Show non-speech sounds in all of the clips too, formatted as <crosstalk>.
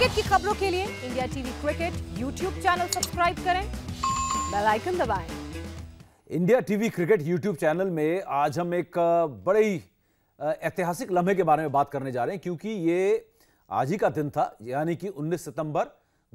Cricket की खबरों के लिए India TV cricket YouTube channel subscribe करें बेल आइकन दबाएं। India TV cricket YouTube channel में आज हम एक बड़े ही ऐतिहासिक लम्हे के बारे में बात करने जा रहे हैं क्योंकि ये आज ही का दिन था यानी कि 19 सितंबर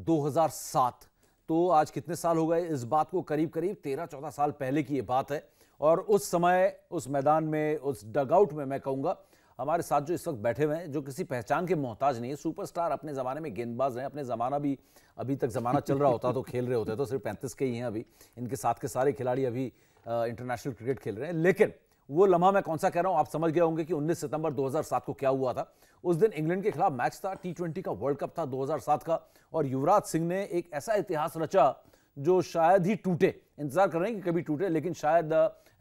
2007 तो आज कितने साल हो गए इस बात को करीब करीब 13-14 साल पहले की ये बात है और उस समय उस मैदान में उस डगआउट में मैं कहूँगा हमारे साथ जो इस वक्त बैठे हुए हैं जो किसी पहचान के मोहताज नहीं है सुपरस्टार अपने ज़माने में गेंदबाज रहे अपने ज़माना भी अभी तक ज़माना चल रहा होता तो खेल रहे होते तो सिर्फ पैंतीस के ही हैं अभी इनके साथ के सारे खिलाड़ी अभी इंटरनेशनल क्रिकेट खेल रहे हैं लेकिन वो लम्हा मैं कौन सा कह रहा हूँ आप समझ गए होंगे कि उन्नीस सितंबर दो को क्या हुआ था उस दिन इंग्लैंड के खिलाफ मैच था टी का वर्ल्ड कप था दो का और युवराज सिंह ने एक ऐसा इतिहास रचा जो शायद ही टूटे इंतजार कर रहे हैं कि कभी टूटे लेकिन शायद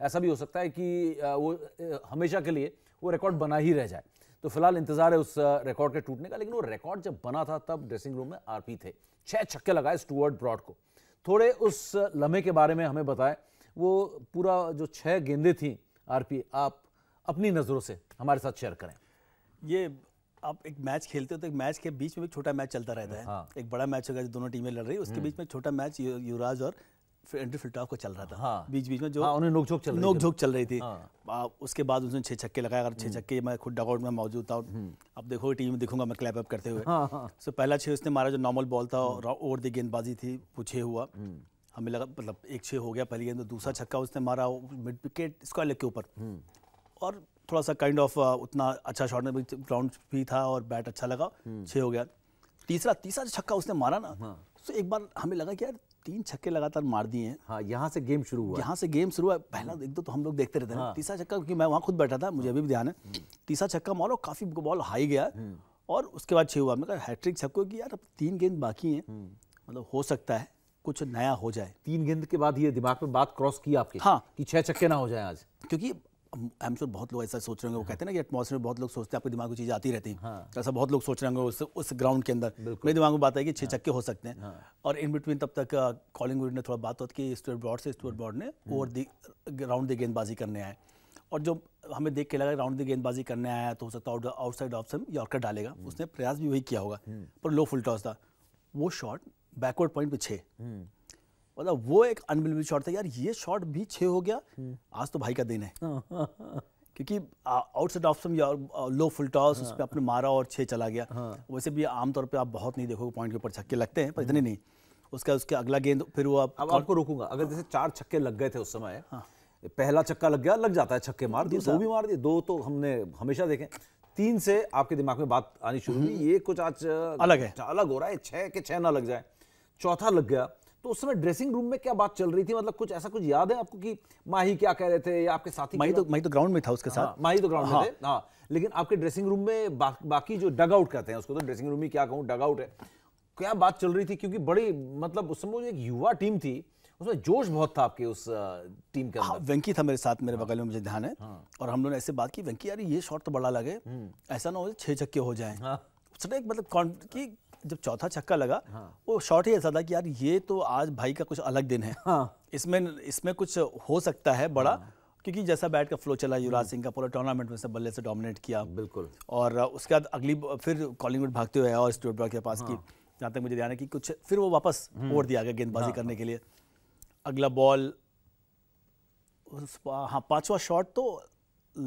ऐसा भी हो सकता है कि वो हमेशा के लिए वो रिकॉर्ड बना ही रह जाए तो फिलहाल इंतजार है उस रिकॉर्ड के टूटने का लेकिन वो रिकॉर्ड जब बना था तब ड्रेसिंग रूम में आरपी थे छह छक्के लगाए स्टूअर्ट ब्रॉड को थोड़े उस लम्हे के बारे में हमें बताएं वो पूरा जो छह गेंदे थी आरपी आप अपनी नज़रों से हमारे साथ शेयर करें ये आप एक मैच खेलते हो तो एक मैच के बीच में एक छोटा मैच चलता रहता है हाँ। एक बड़ा मैच होगा जो दोनों टीमें लड़ रही है उसके हम्म। बीच में छोटा मैच युवराज और एंट्री फिल्टर आपका चल रहा था हाँ, हाँ। बीच बीच में जो हाँ, उन्हें नोकझोंक चल नोक झोंक चल रही थी हाँ, उसके बाद उसने छह छक्के लगाए अगर छह हम्म। छक्के मैं खुद डगआउट में मौजूद था हम्म। अब देखो टीम में दिखूंगा मैं क्लैप अप करते हुए हाँ, सो हाँ। पहला छह उसने मारा जो नॉर्मल बॉल था हम्म। और ओवर दी गेंदबाजी थी वो छः हुआ हमें लगा मतलब एक छः हो गया पहली गेंद में तो दूसरा छक्का उसने मारा मिड विकेट स्क्वायर लेग के ऊपर और थोड़ा सा काइंड ऑफ uh, उतना अच्छा शॉट में ग्राउंड भी था और बैट अच्छा लगा छः हो गया तीसरा तीसरा छक्का उसने मारा ना हाँ। तो एक बार हमें लगा कि यार तीन छक्के लगातार मार दिए हैं हाँ यहाँ से गेम शुरू हुआ यहाँ से गेम शुरू हुआ पहला एक दो तो हम लोग देखते रहते हैं हाँ। तीसरा छक्का क्योंकि मैं वहाँ खुद बैठा था मुझे अभी भी ध्यान है हम्म। तीसरा छक्का मारो काफ़ी बॉल हाई गया हम्म। और उसके बाद छे हुआ मैंने कहा हैट्रिक छक्को की यार अब तीन गेंद बाकी हैं हम्म। मतलब हो सकता है कुछ नया हो जाए तीन गेंद के बाद ये दिमाग में बात क्रॉस की आपके हाँ कि छह छक्के ना हो जाए आज क्योंकि आई एम श्योर बहुत लोग ऐसा सोच रहे होंगे वो हाँ। कहते हैं ना कि एटमॉस्फेयर में बहुत लोग सोचते हैं आपके दिमाग में चीज़ आती रहती है हाँ। तो ऐसा बहुत लोग सोच रहे होंगे उस उस ग्राउंड के अंदर मेरे दिमाग में बात आई कि छः हाँ। चक्के हो सकते हैं हाँ। और इन बिटवीन तब तक कॉलिंग uh, ने थोड़ा बात की स्टूअर्ट ब्रॉड से स्टूअर्ट ब्रॉड ने ओवर हम्म। दी ग्राउंड दी गेंदबाजी करने आए और जो हमें देख के लगा राउंड दी गेंदबाजी करने आया तो हो सकता है आउटसाइड ऑप्शन यॉर्कर डालेगा हम्म। उसने प्रयास भी वही किया होगा हम्म। पर लो फुल टॉस था वो शॉट बैकवर्ड पॉइंट पे छः मतलब वो एक अनबिलीवेबल शॉट था यार ये शॉट भी छः हो गया हम्म। आज तो भाई का दिन है <laughs> क्योंकि outside off some low full toss उस पर हाँ। आपने मारा और छः चला गया हाँ। वैसे भी आमतौर पर आप बहुत नहीं देखोगे पॉइंट के ऊपर छक्के लगते हैं पर इतने हम्म। नहीं उसका उसके अगला गेंद फिर वो आप अब आपको रोकूंगा अगर जैसे चार छक्के लग गए थे उस समय हाँ। पहला छक्का लग गया लग जाता है छक्के मार दिए दो भी मार दिए दो तो हमने हमेशा देखे तीन से आपके दिमाग में बात आनी शुरू हुई हम्म। ये कुछ आज अलग है अलग हो रहा है छः के छः ना लग जाए चौथा लग गया तो उस समय ड्रेसिंग रूम में क्या बात चल रही थी मतलब कुछ ऐसा कुछ याद है आपको कि माही क्या कह रहे थे या आपके साथी माही तो माही तो ग्राउंड में था उसके साथ हाँ, माही तो ग्राउंड में हाँ। थे हाँ लेकिन आपके ड्रेसिंग रूम में बाकी जो डग आउट कहते हैं उसको तो ड्रेसिंग रूम ही क्या कहूँ डग आउट है क्या बात चल रही थी क्योंकि बड़ी मतलब उस समय एक युवा टीम थी उसमें जोश बहुत था आपके उस टीम के हाँ, अंदर हाँ, वेंकी था मेरे साथ मेरे बगल में मुझे ध्यान है हाँ। और हम लोगों ने ऐसे बात की वेंकी यार ये शॉट तो बड़ा लगे हम्म। ऐसा ना हो छः छक्के हो जाए हाँ। एक मतलब कि जब चौथा छक्का लगा हाँ। वो शॉट ही ऐसा था कि यार ये तो आज भाई का कुछ अलग दिन है हाँ। इसमें इसमें कुछ हो सकता है बड़ा हाँ। क्योंकि जैसा बैट का फ्लो चला युवराज हम्म। सिंह का पूरा टूर्नामेंट में से बल्ले से डोमिनेट किया बिल्कुल और उसके बाद अगली फिर कॉलिंगवुड भागते हुए और स्टूट के पास की हाँ। जहाँ तक मुझे ध्यान है कि कुछ फिर वो वापस हम्म। ओढ़ दिया गया गेंदबाजी हाँ। करने के लिए अगला बॉल हाँ पांचवा शॉट तो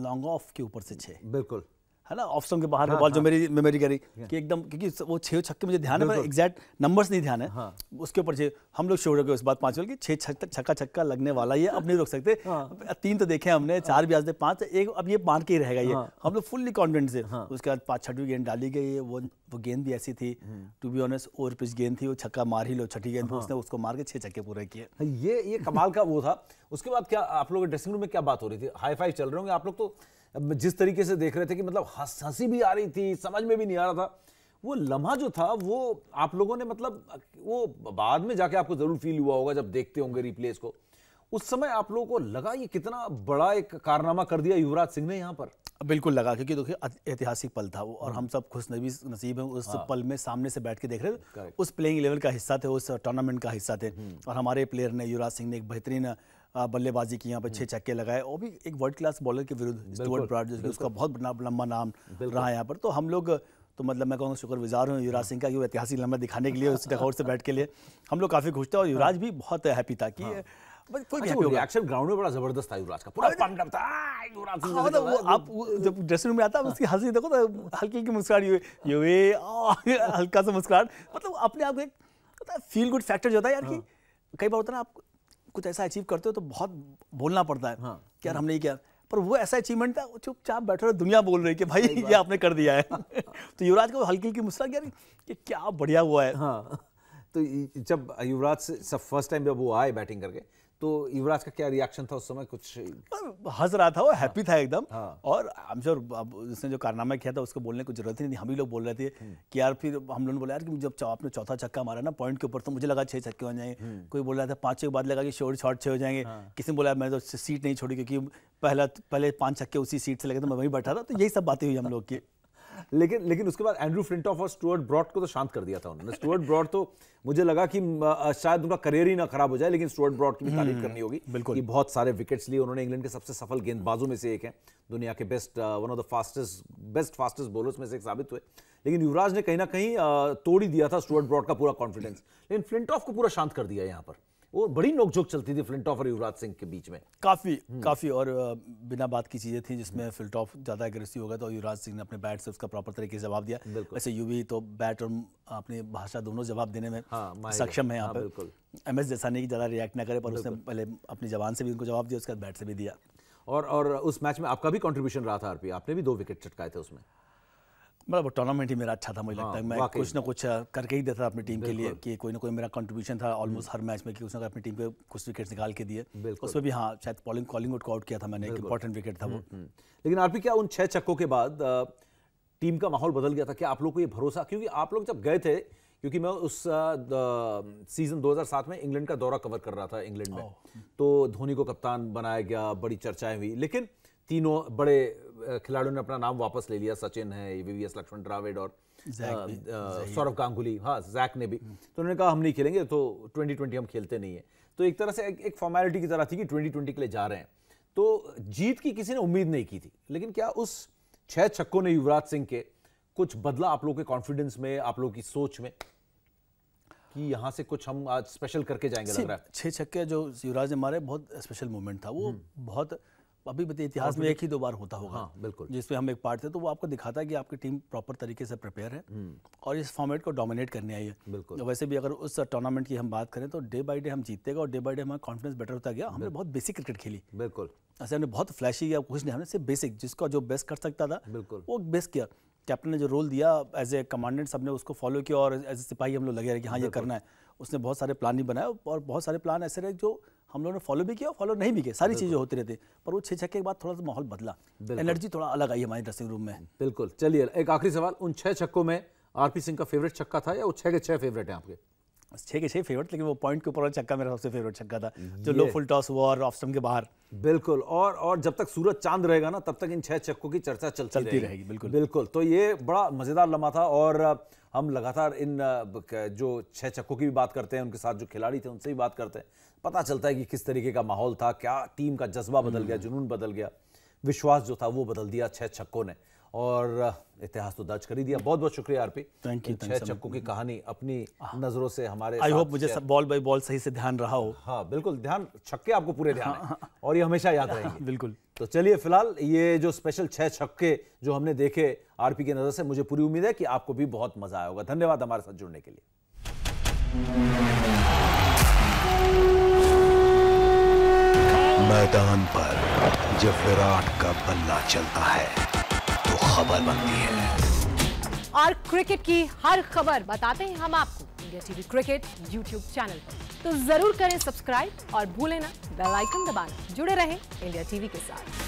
लॉन्ग ऑफ के ऊपर से छे बिल्कुल है ना ऑफ स्टम्प के बाहर हाँ, का बॉल हाँ, जो मेरी मेमोरी करी कि एकदम क्योंकि वो छः छक्के मुझे ध्यान है एग्जैक्ट नंबर्स नहीं ध्यान है हाँ, उसके ऊपर हम लोग शोर हो गए उस बात पांच बोल कि छः छक्का छक्का लगने वाला ये अब नहीं रोक सकते हाँ, तीन तो देखे हमने हाँ। चार भी आज दे पाँच एक अब ये मार के ही रहेगा ये हाँ। हम लोग फुल्ली कॉन्फिडेंट से हाँ। उसके बाद पाँच छठी गेंद डाली गई है वो वो गेंद भी ऐसी थी to be honest over pitch गेंद थी वो छक्का मार ही लो छठी गेंद उसने उसको मार के छः छक्के पूरे किए ये ये कमाल का वो था उसके बाद क्या आप लोग ड्रेसिंग रूम में क्या बात हो रही थी हाई फाइव चल रहे होंगे आप लोग तो जिस तरीके से देख रहे थे कि मतलब हंस हंसी भी आ रही थी समझ में भी नहीं आ रहा था वो लम्हा जो था वो आप लोगों ने मतलब वो बाद में जाके आपको ज़रूर फील हुआ होगा जब देखते होंगे रिप्लेस को उस समय आप लोगों को लगा ये कितना बड़ा एक कारनामा कर दिया युवराज सिंह ने यहाँ पर बिल्कुल लगा क्योंकि देखिए ऐतिहासिक पल था वो और हम हम्म। सब खुश नबी नसीब हैं उस हाँ। पल में सामने से बैठ के देख रहे थे उस प्लेइंग इलेवन का हिस्सा थे उस टूर्नामेंट का हिस्सा थे हम्म। और हमारे प्लेयर ने युवराज सिंह ने एक बेहतरीन बल्लेबाजी की यहाँ पर छह हम्म। छक्के लगाए और भी एक वर्ल्ड क्लास बॉलर के विरुद्ध स्टुअर्ट ब्राड उसका बहुत लंबा नाम रहा यहाँ पर तो हम लोग तो मतलब मैं कहूँगा गुजार हूँ युवराज सिंह का कि ऐतिहासिक लंबा दिखाने के लिए उस टकोर से बैठ के लिए हम लोग काफ़ी खुश थे और युवराज भी बहुत हैप्पी था कि देखो तो हल्की हल्की सा मतलब अपने आप एक फील गुड फैक्टर जो होता है यार हाँ। कई बार होता है ना आप कुछ ऐसा अचीव करते हो तो बहुत बोलना पड़ता है हाँ, यार हमने ये किया पर वो ऐसा अचीवमेंट था चुपचाप बैठे रहे दुनिया बोल रही कि भाई <laughs> ये आपने कर दिया है <laughs> तो युवराज को हल्की हल्की मुस्कुरा गया क्या बढ़िया हुआ है हाँ। तो जब युवराज से सब फर्स्ट टाइम जब वो आए बैटिंग करके तो युवराज का क्या रिएक्शन था उस समय कुछ हंस रहा था वो हैप्पी हाँ, था एकदम हाँ, और आई एम श्योर उसने जो कारनामा किया था उसको बोलने की जरूरत नहीं हम ही लोग बोल रहे थे हम्म। कि यार फिर हम लोगों ने बोला यार कि जब आपने चौथा छक्का मारा ना पॉइंट के ऊपर तो मुझे लगा छह छक्के हो जाएंगे हम्म। कोई बोल रहा था पाँचों के बाद लगा कि शोर शॉर्ट छे हो जाएंगे हाँ। किसी ने बोला मैंने तो सीट नहीं छोड़ी क्योंकि पहला पहले पांच छक्के उसी सीट से लगे तो मैं वहीं बैठा था तो यही सब बातें हुई हम लोग की लेकिन लेकिन उसके बाद एंड्रू फ्लिंटॉफ और स्टुअर्ट ब्रॉड को तो शांत कर दिया था उन्होंने स्टुअर्ट ब्रॉड तो मुझे लगा कि शायद उनका करियर ही ना खराब हो जाए लेकिन स्टुअर्ट ब्रॉड की भी तारीफ हम्म, करनी होगी बिल्कुल कि बहुत सारे विकेट्स लिए उन्होंने इंग्लैंड के सबसे सफल गेंदबाजों में से एक है दुनिया के best one of the fastest best fastest bowlers में से एक साबित हुए लेकिन युवराज ने कहीं ना कहीं तोड़ ही दिया था स्टुअर्ट ब्रॉड का पूरा कॉन्फिडेंस लेकिन फ्लिंटॉफ को पूरा शांत कर दिया यहाँ पर वो बड़ी नोकझोंक चलती थी फ्लिंटॉफ और युवराज सिंह के बीच में काफ़ी हम्म। काफ़ी और बिना बात की चीज़ें थी जिसमें फ्लिंटॉफ ज़्यादा एग्रेसिव हो गया था और युवराज सिंह ने अपने बैट से उसका प्रॉपर तरीके से जवाब दिया वैसे यूवी तो बैट और अपनी भाषा दोनों जवाब देने में हाँ, सक्षम है यहाँ हाँ, पर एम एस जैसानी की ज़्यादा रिएक्ट ना करे पर उसने पहले अपनी जवान से भी उनको जवाब दिया उसके बाद बैट से भी दिया और और उस मैच में आपका भी कंट्रीब्यूशन रहा था आरपी आपने भी दो विकेट चटकाए थे उसमें मतलब वो टूर्नामेंट ही मेरा अच्छा था मुझे लगता है हाँ, मैं कुछ ना कुछ करके ही देता था अपनी टीम के लिए कि कोई ना कोई मेरा कंट्रीब्यूशन था ऑलमोस्ट हम्म। हर मैच में कि उसने अपनी टीम के कुछ विकेट निकाल के दिए उसमें भी हाँ शायद कॉलिंग कॉलिंग आउट आउट किया था मैंने एक इंपॉर्टेंट विकेट था वो हम्म, हम्म। लेकिन आरपी क्या उन छः छक्कों के बाद टीम का माहौल बदल गया था क्या आप लोग को ये भरोसा क्योंकि आप लोग जब गए थे क्योंकि मैं उस सीजन 2007 में इंग्लैंड का दौरा कवर कर रहा था इंग्लैंड में तो धोनी को कप्तान बनाया गया बड़ी चर्चाएं हुई लेकिन तीनों बड़े खिलाड़ियों ने अपना नाम वापस ले लिया सचिन है वीवीएस लक्ष्मण द्राविड और सौरभ गांगुली हाँ जैक ने भी हम्म। तो उन्होंने कहा हम नहीं खेलेंगे तो ट्वेंटी हम खेलते नहीं है तो एक तरह से एक, एक फॉर्मेलिटी की तरह थी कि ट्वेंटी के लिए जा रहे हैं तो जीत की किसी ने उम्मीद नहीं की थी लेकिन क्या उस छह छक्कों ने युवराज सिंह के कुछ बदला आप लोग के कॉन्फिडेंस में आप लोग की सोच में कि यहाँ से कुछ हम आज स्पेशल करके जाएंगे लग रहा है छह छक्के जो युवराज ने मारे बहुत स्पेशल मोमेंट था वो हम्म। बहुत अभी बताइए तो इतिहास में एक ही दो बार होता होगा हाँ, बिल्कुल जिसमें हम एक पार्ट थे तो वो आपको दिखाता है कि आपकी टीम प्रॉपर तरीके से प्रिपेयर है हम्म। और इस फॉर्मेट को डोमिनेट करने आई है बिल्कुल तो वैसे भी अगर उस टूर्नामेंट की हम बात करें तो डे बाई डे हम जीतेगा और डे बाई डे हमारा कॉन्फिडेंस बेटर होता गया हमने बहुत बेसिक क्रिकेट खेली बिल्कुल ऐसे हमने बहुत फ्लैशी या कुछ नहीं हमने सिर्फ बेसिक जिसका जो बेस्ट कर सकता था बिल्कुल वो बेस्ट किया कैप्टन ने जो रोल दिया एज ए कमांडेंट सबने उसको फॉलो किया और एज ए सिपाही हम लोग लगे रहे कि हाँ ये करना है उसने बहुत सारे प्लान भी बनाए और बहुत सारे प्लान ऐसे रहे जो हम लोगों ने फॉलो भी किया फॉलो नहीं भी किया सारी चीज़ें होती रहती पर वो छह छक्के के बाद थोड़ा सा माहौल बदला एनर्जी थोड़ा अलग आई हमारे ड्रेसिंग रूम में बिल्कुल चलिए एक आखिरी सवाल उन छह छक्कों में आरपी सिंह का फेवरेट छक्का था या वो छह के छह फेवरेट है आपके छः के छः फेवरेट लेकिन वो पॉइंट के ऊपर वाला छक्का मेरा सबसे फेवरेट छक्का था जो लो फुल टॉस हुआ और ऑफ स्टम्प के बाहर बिल्कुल और और जब तक सूरज चांद रहेगा ना तब तक इन छह छक्कों की चर्चा चलती, चलती रहेगी।, रहे बिल्कुल बिल्कुल तो ये बड़ा मज़ेदार लम्हा था और हम लगातार इन जो छह छक्कों की भी बात करते हैं उनके साथ जो खिलाड़ी थे उनसे भी बात करते हैं पता चलता है कि किस तरीके का माहौल था क्या टीम का जज्बा बदल गया हम्म। जुनून बदल गया विश्वास जो था वो बदल दिया छः छक्कों ने और इतिहास तो दर्ज कर ही दिया बहुत बहुत शुक्रिया आरपी थैंक यू छह चक्कू की कहानी अपनी नजरों से हमारे आई होप मुझे बॉल बाई बॉल सही से ध्यान रहा हो हाँ बिल्कुल ध्यान छक्के आपको पूरे ध्यान हाँ, हाँ, और ये हमेशा याद रहे <laughs> बिल्कुल तो चलिए फिलहाल ये जो स्पेशल छह छक्के जो हमने देखे आरपी की नजर से मुझे पूरी उम्मीद है कि आपको भी बहुत मजा आया होगा धन्यवाद हमारे साथ जुड़ने के लिए मैदान पर जब विराट का बल्ला चलता है खबर बनती है और क्रिकेट की हर खबर बताते हैं हम आपको India TV cricket YouTube channel पर तो जरूर करें सब्सक्राइब और भूलें ना बेल आइकन दबाना जुड़े रहें इंडिया टीवी के साथ